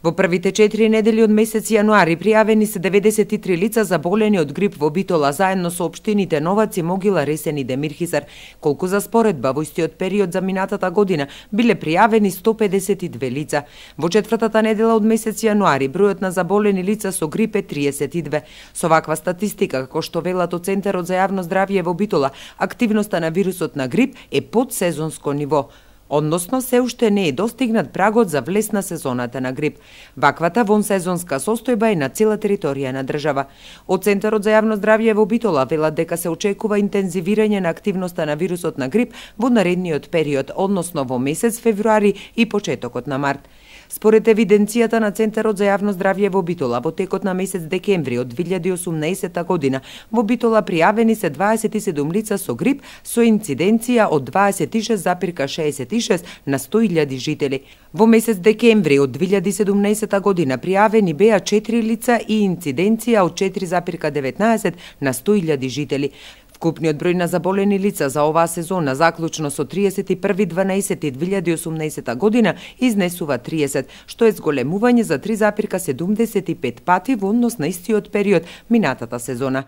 Во првите 4 недели од месец јануари пријавени се 93 лица заболени од грип во Битола заедно со општините Новаци, Могила, Ресен и Демирхизар. Колку за споредба во истиот период за минатата година биле пријавени 152 лица. Во четвртата недела од месец јануари бројот на заболени лица со грип е 32. Со ваква статистика, како што велат од Центарот за јавно здравје во Битола, активноста на вирусот на грип е под сезонско ниво односно се уште не е достигнат прагот за влез на сезоната на грип. Ваквата вон сезонска состојба е на цела територија на држава. Од Центарот за јавно здравје во Битола велат дека се очекува интензивирање на активноста на вирусот на грип во наредниот период, односно во месец февруари и почетокот на март. Според евиденцијата на Центарот за јавно здравје во Битола, во текот на месец декември од 2018 година во Битола пријавени се 27 лица со грип со инциденција од 26,66 на 100.000 жители. Во месец декември од 2017 година пријавени беа 4 лица и инциденција од 4,19 на 100.000 жители. Вкупниот број на заболени лица за оваа сезона, заклучно со 31.12.2018 година, изнесува 30 2020, што е зголемување за 3,75 пати во однос на истиот период минатата сезона.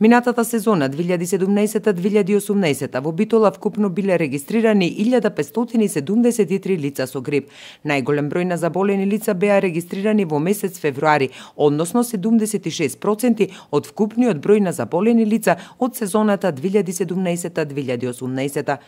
Минатата сезона 2017-2018 во Битола вкупно биле регистрирани 1573 лица со грип. Најголем број на заболени лица беа регистрирани во месец февруари, односно 76% од вкупниот број на заболени лица од сезоната 2017-2018.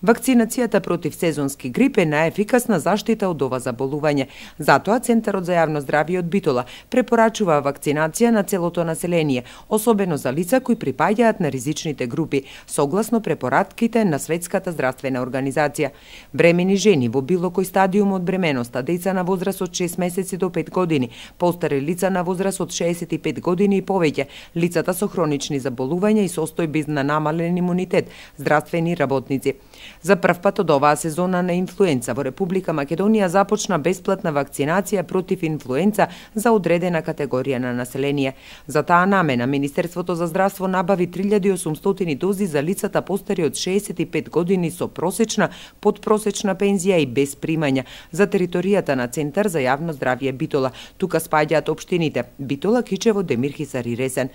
Вакцинацијата против сезонски грип е најефикасна заштита од ова заболување. Затоа Центарот за јавно здравје од Битола препорачува вакцинација на целото население, особено за лица кои припаѓаат на ризичните групи, согласно препоратките на Светската здравствена организација. Бремени жени во било кој стадиум од бременоста, деца на возраст од 6 месеци до 5 години, постари лица на возраст од 65 години и повеќе, лицата со хронични заболувања и состојби на намален имунитет, здравствени работници. За прв пат од оваа сезона на инфлуенца во Република Македонија започна бесплатна вакцинација против инфлуенца за одредена категорија на население. За таа намена Министерството за здравство здравство набави 3800 дози за лицата постари од 65 години со просечна, подпросечна пензија и без примања за територијата на Центар за јавно здравје Битола. Тука спаѓаат општините Битола, Кичево, Демирхисар и Ресен.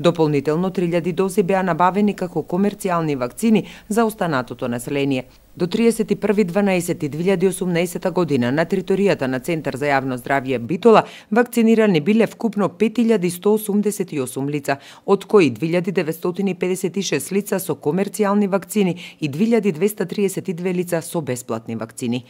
Дополнително 3000 дози беа набавени како комерцијални вакцини за останатото население. До 31.12.2018 година на територијата на Центар за јавно здравје Битола вакцинирани биле вкупно 5188 лица, од кои 2956 лица со комерцијални вакцини и 2232 лица со бесплатни вакцини.